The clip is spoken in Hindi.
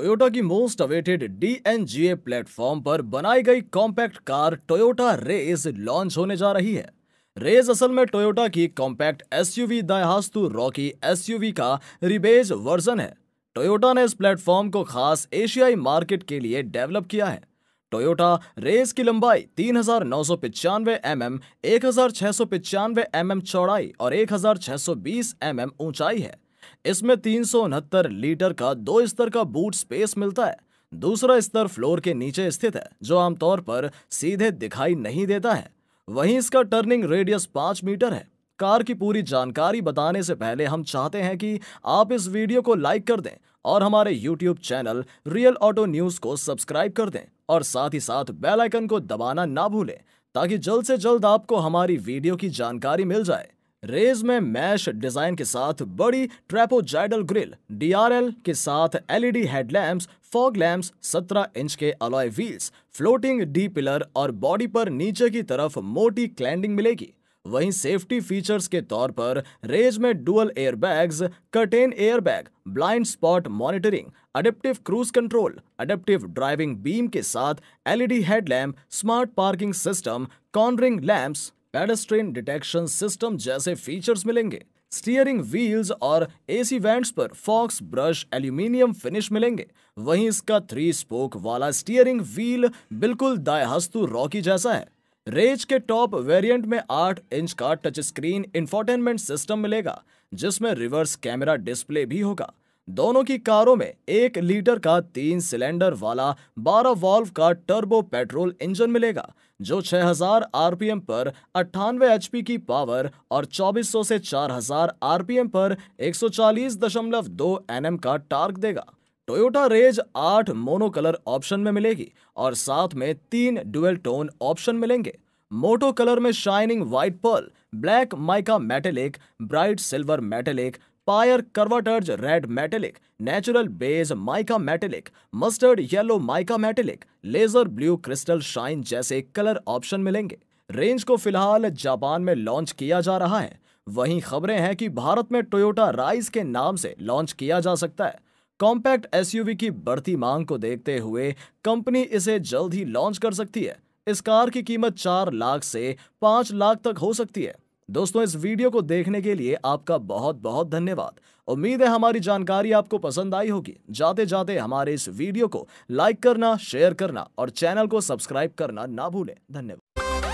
टोयोटा की मोस्ट अवेटेड डीएनजीए प्लेटफॉर्म पर बनाई गई compact car Toyota Raize launch होने जा रही है रेज असल में टोयोटा की compact SUV Daihatsu Rocky SUV का रिबेज वर्जन है टोयोटा ने इस प्लेटफॉर्म को खास एशियाई मार्केट के लिए डेवलप किया है टोयोटा रेस की लंबाई तीन हजार नौ सौ पिचानवे एम एम एक हजार छह सौ पिचानवे एम एम चौड़ाई और एक हजार छह सौ बीस एम एम ऊंचाई है इसमें तीन लीटर का दो स्तर का बूट स्पेस मिलता है दूसरा स्तर फ्लोर के नीचे स्थित है जो आमतौर पर सीधे दिखाई नहीं देता है वहीं इसका टर्निंग रेडियस पांच मीटर है कार की पूरी जानकारी बताने से पहले हम चाहते हैं कि आप इस वीडियो को लाइक कर दें और हमारे YouTube channel real auto news को सब्सक्राइब कर दें और साथ ही साथ बेल आइकन को दबाना ना भूलें ताकि जल्द से जल्द आपको हमारी वीडियो की जानकारी मिल जाए रेज में मैश डिजाइन के साथ बड़ी ट्रेपोजाइडल ग्रिल डीआरएल के साथ LED headlamps fog lamps 17 inch के alloy wheels floating D pillar और बॉडी पर नीचे की तरफ मोटी क्लैंडिंग मिलेगी वहीं सेफ्टी फीचर्स के तौर पर रेज में dual airbags curtain airbag blind spot monitoring adaptive cruise control adaptive driving beam के साथ LED headlamp smart parking system cornering lamps pedestrian detection system जैसे फीचर्स मिलेंगे स्टीयरिंग व्हील्स और एसी वेंट्स पर फॉक्स ब्रश एल्यूमिनियम फिनिश मिलेंगे वहीं इसका थ्री स्पोक वाला स्टीयरिंग व्हील बिल्कुल दायहस्तु रॉकी जैसा है रेज के टॉप वेरिएंट में 8 इंच का टच स्क्रीन इंफोटेनमेंट सिस्टम मिलेगा जिसमें रिवर्स कैमरा डिस्प्ले भी होगा दोनों की कारों में एक लीटर का तीन सिलेंडर वाला 12 वॉल्व का टर्बो पेट्रोल इंजन मिलेगा जो 6000 आरपीएम पर अट्ठानवे एचपी की पावर और 2400 से 4000 आरपीएम पर 140.2 एनएम का टार्क देगा टोयोटा रेज आठ मोनोकलर ऑप्शन में मिलेगी और साथ में तीन डुअल टोन ऑप्शन मिलेंगे मोटो कलर में shining white pearl black mica metallic bright silver metallic fire quartz red metallic natural beige mica metallic mustard yellow mica metallic laser blue crystal shine जैसे कलर ऑप्शन मिलेंगे रेंज को फिलहाल जापान में लॉन्च किया जा रहा है वहीं खबरें हैं कि भारत में टोयोटा राइस के नाम से लॉन्च किया जा सकता है कॉम्पैक्ट एसयूवी की बढ़ती मांग को देखते हुए कंपनी इसे जल्द ही लॉन्च कर सकती है इस कार की कीमत चार लाख से पाँच लाख तक हो सकती है दोस्तों इस वीडियो को देखने के लिए आपका बहुत बहुत धन्यवाद उम्मीद है हमारी जानकारी आपको पसंद आई होगी जाते जाते हमारे इस वीडियो को लाइक करना शेयर करना और चैनल को सब्सक्राइब करना ना भूलें धन्यवाद